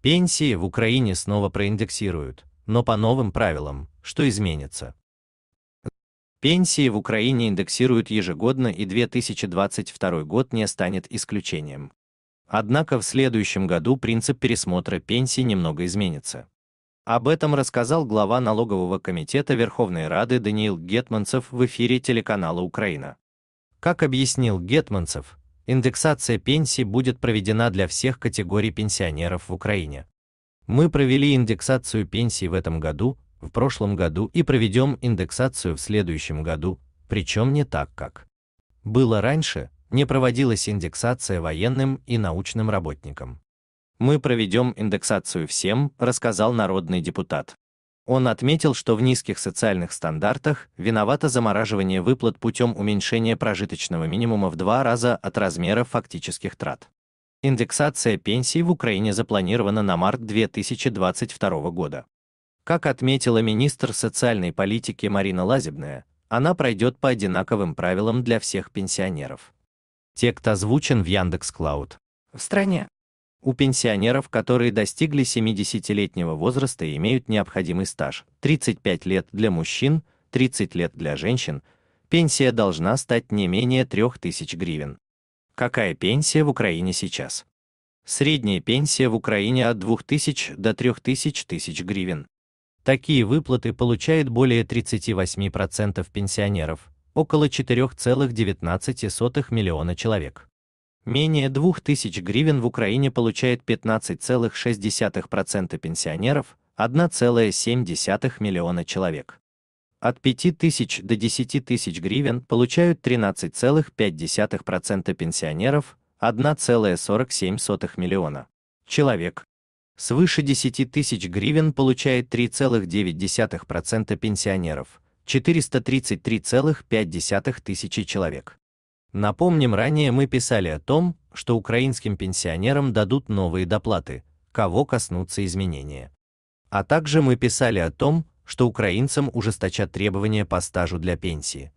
Пенсии в Украине снова проиндексируют, но по новым правилам, что изменится. Пенсии в Украине индексируют ежегодно и 2022 год не станет исключением. Однако в следующем году принцип пересмотра пенсий немного изменится. Об этом рассказал глава налогового комитета Верховной Рады Даниил Гетманцев в эфире телеканала «Украина». Как объяснил Гетманцев, Индексация пенсий будет проведена для всех категорий пенсионеров в Украине. Мы провели индексацию пенсий в этом году, в прошлом году и проведем индексацию в следующем году, причем не так, как было раньше, не проводилась индексация военным и научным работникам. Мы проведем индексацию всем, рассказал народный депутат. Он отметил, что в низких социальных стандартах виновато замораживание выплат путем уменьшения прожиточного минимума в два раза от размера фактических трат. Индексация пенсий в Украине запланирована на март 2022 года. Как отметила министр социальной политики Марина Лазебная, она пройдет по одинаковым правилам для всех пенсионеров. Текст озвучен в Яндекс.Клауд. В стране у пенсионеров, которые достигли 70-летнего возраста и имеют необходимый стаж 35 лет для мужчин, 30 лет для женщин, пенсия должна стать не менее 3000 гривен. Какая пенсия в Украине сейчас? Средняя пенсия в Украине от 2000 до 3000 тысяч гривен. Такие выплаты получает более 38% пенсионеров, около 4,19 миллиона человек. Менее 2000 гривен в Украине получает 15,6% пенсионеров, 1,7 миллиона человек. От 5000 до 10 тысяч гривен получают 13,5% пенсионеров, 1,47 миллиона человек. Свыше 10 тысяч гривен получает 3,9% пенсионеров, 433,5 тысячи человек. Напомним, ранее мы писали о том, что украинским пенсионерам дадут новые доплаты, кого коснутся изменения. А также мы писали о том, что украинцам ужесточат требования по стажу для пенсии.